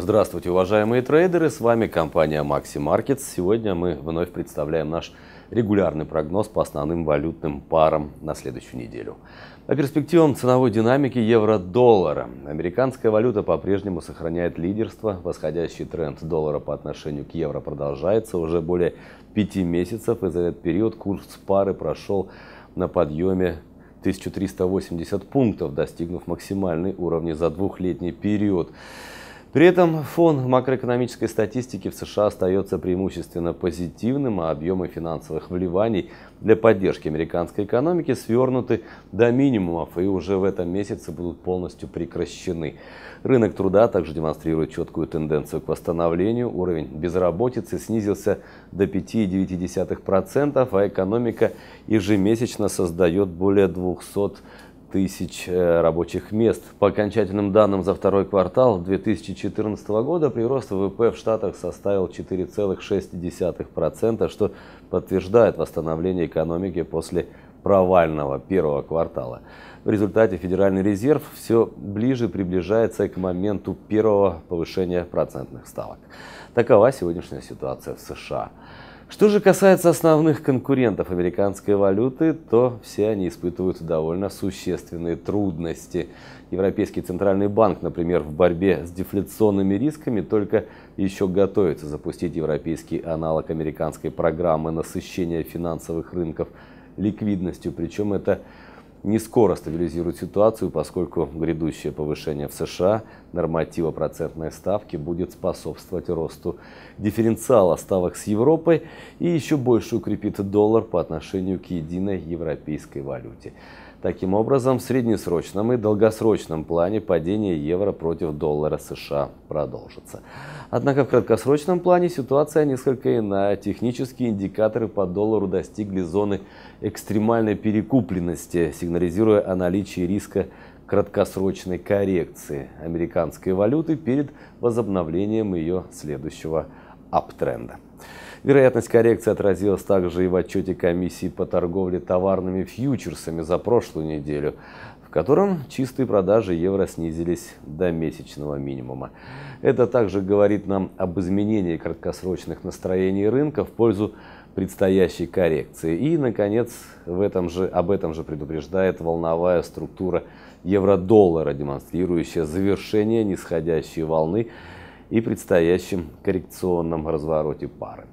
Здравствуйте, уважаемые трейдеры! С вами компания Maxi Markets. Сегодня мы вновь представляем наш регулярный прогноз по основным валютным парам на следующую неделю. По перспективам ценовой динамики евро-доллара. Американская валюта по-прежнему сохраняет лидерство. Восходящий тренд доллара по отношению к евро продолжается уже более пяти месяцев. И за этот период курс пары прошел на подъеме 1380 пунктов, достигнув максимальной уровни за двухлетний период. При этом фон макроэкономической статистики в США остается преимущественно позитивным, а объемы финансовых вливаний для поддержки американской экономики свернуты до минимумов и уже в этом месяце будут полностью прекращены. Рынок труда также демонстрирует четкую тенденцию к восстановлению. Уровень безработицы снизился до 5,9%, а экономика ежемесячно создает более 200 тысяч э, рабочих мест. По окончательным данным за второй квартал 2014 года прирост ВВП в Штатах составил 4,6%, что подтверждает восстановление экономики после провального первого квартала. В результате Федеральный резерв все ближе приближается к моменту первого повышения процентных ставок. Такова сегодняшняя ситуация в США. Что же касается основных конкурентов американской валюты, то все они испытывают довольно существенные трудности. Европейский центральный банк, например, в борьбе с дефляционными рисками только еще готовится запустить европейский аналог американской программы насыщения финансовых рынков ликвидностью. Причем это не скоро стабилизирует ситуацию, поскольку грядущее повышение в США норматива процентной ставки будет способствовать росту дифференциала ставок с Европой и еще больше укрепит доллар по отношению к единой европейской валюте. Таким образом, в среднесрочном и долгосрочном плане падение евро против доллара США продолжится. Однако в краткосрочном плане ситуация несколько иная. Технические индикаторы по доллару достигли зоны экстремальной перекупленности, сигнализируя о наличии риска краткосрочной коррекции американской валюты перед возобновлением ее следующего аптренда. Вероятность коррекции отразилась также и в отчете комиссии по торговле товарными фьючерсами за прошлую неделю, в котором чистые продажи евро снизились до месячного минимума. Это также говорит нам об изменении краткосрочных настроений рынка в пользу предстоящей коррекции. И, наконец, в этом же, об этом же предупреждает волновая структура евро-доллара, демонстрирующая завершение нисходящей волны и предстоящем коррекционном развороте пары.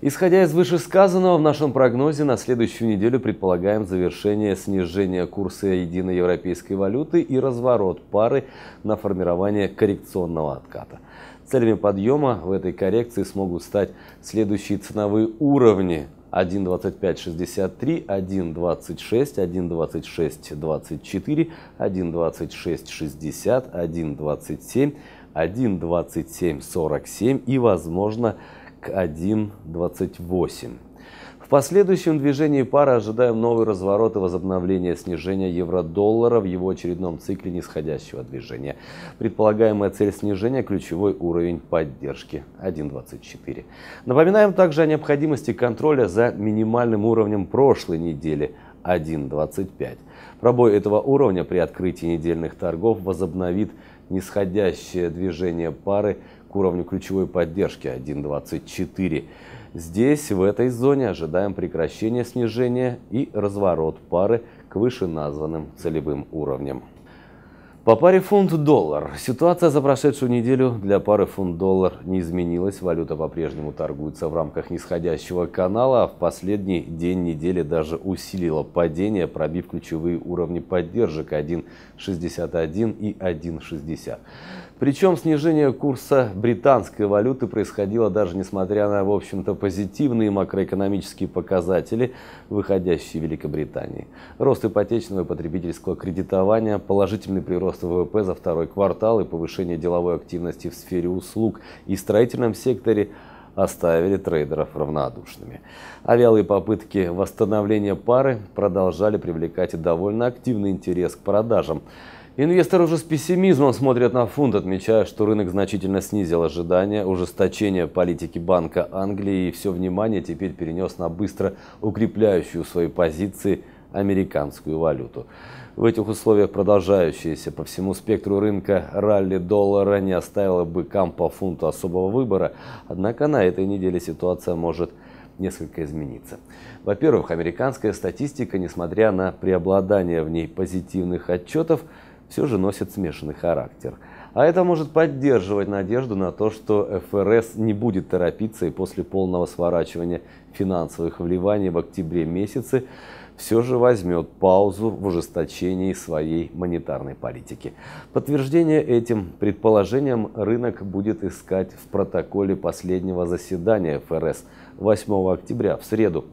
Исходя из вышесказанного, в нашем прогнозе на следующую неделю предполагаем завершение снижения курса единой европейской валюты и разворот пары на формирование коррекционного отката. Целями подъема в этой коррекции смогут стать следующие ценовые уровни 1.2563, 1.26, 1.2624, 1.2660, 1.27, 1.27.47 и, возможно, к 1.28. В последующем движении пары ожидаем новый разворот и возобновление снижения евро-доллара в его очередном цикле нисходящего движения. Предполагаемая цель снижения – ключевой уровень поддержки 1.24. Напоминаем также о необходимости контроля за минимальным уровнем прошлой недели 1.25. Пробой этого уровня при открытии недельных торгов возобновит нисходящее движение пары к уровню ключевой поддержки 1.24. Здесь, в этой зоне, ожидаем прекращения снижения и разворот пары к вышеназванным целевым уровням. По паре фунт-доллар. Ситуация за прошедшую неделю для пары фунт-доллар не изменилась. Валюта по-прежнему торгуется в рамках нисходящего канала, а в последний день недели даже усилила падение, пробив ключевые уровни поддержек 1.61 и 1.60. Причем снижение курса британской валюты происходило даже несмотря на, в общем-то, позитивные макроэкономические показатели, выходящие в Великобритании. Рост ипотечного и потребительского кредитования, положительный прирост ВВП за второй квартал и повышение деловой активности в сфере услуг и строительном секторе – оставили трейдеров равнодушными. А вялые попытки восстановления пары продолжали привлекать довольно активный интерес к продажам. Инвесторы уже с пессимизмом смотрят на фунт, отмечая, что рынок значительно снизил ожидания ужесточения политики Банка Англии и все внимание теперь перенес на быстро укрепляющую свои позиции американскую валюту. В этих условиях продолжающееся по всему спектру рынка ралли доллара не оставило бы по фунту особого выбора, однако на этой неделе ситуация может несколько измениться. Во-первых, американская статистика, несмотря на преобладание в ней позитивных отчетов, все же носит смешанный характер. А это может поддерживать надежду на то, что ФРС не будет торопиться и после полного сворачивания финансовых вливаний в октябре месяце все же возьмет паузу в ужесточении своей монетарной политики. Подтверждение этим предположениям рынок будет искать в протоколе последнего заседания ФРС – 8 октября, в среду.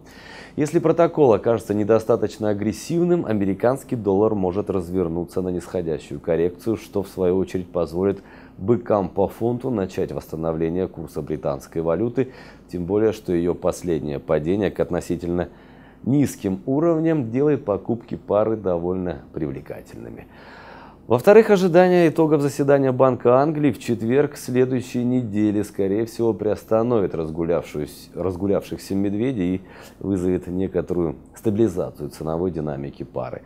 Если протокол окажется недостаточно агрессивным, американский доллар может развернуться на нисходящую коррекцию, что в свою очередь позволит быкам по фунту начать восстановление курса британской валюты, тем более, что ее последнее падение к относительно низким уровням делает покупки пары довольно привлекательными. Во-вторых, ожидания итогов заседания Банка Англии в четверг следующей недели, скорее всего, приостановит разгулявшихся медведей и вызовет некоторую стабилизацию ценовой динамики пары.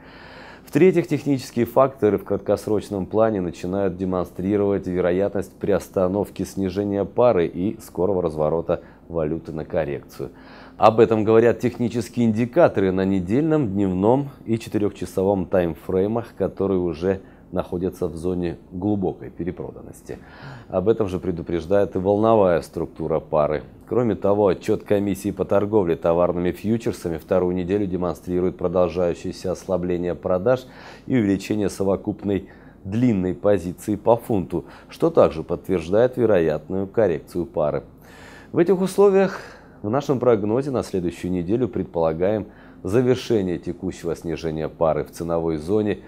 В-третьих, технические факторы в краткосрочном плане начинают демонстрировать вероятность приостановки снижения пары и скорого разворота валюты на коррекцию. Об этом говорят технические индикаторы на недельном, дневном и четырехчасовом таймфреймах, которые уже находятся в зоне глубокой перепроданности. Об этом же предупреждает и волновая структура пары. Кроме того, отчет комиссии по торговле товарными фьючерсами вторую неделю демонстрирует продолжающееся ослабление продаж и увеличение совокупной длинной позиции по фунту, что также подтверждает вероятную коррекцию пары. В этих условиях в нашем прогнозе на следующую неделю предполагаем завершение текущего снижения пары в ценовой зоне –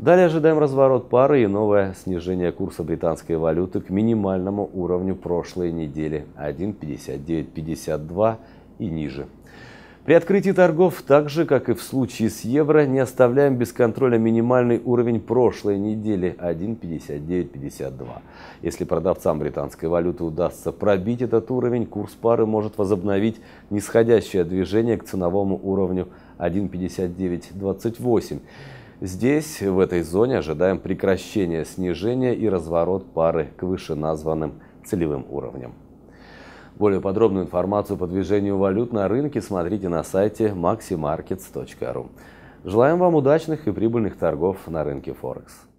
Далее ожидаем разворот пары и новое снижение курса британской валюты к минимальному уровню прошлой недели 1.5952 и ниже. При открытии торгов, так же, как и в случае с евро, не оставляем без контроля минимальный уровень прошлой недели 1.5952. Если продавцам британской валюты удастся пробить этот уровень, курс пары может возобновить нисходящее движение к ценовому уровню 1.5928. Здесь, в этой зоне, ожидаем прекращения снижения и разворот пары к вышеназванным целевым уровням. Более подробную информацию по движению валют на рынке смотрите на сайте maximarkets.ru. Желаем вам удачных и прибыльных торгов на рынке Форекс.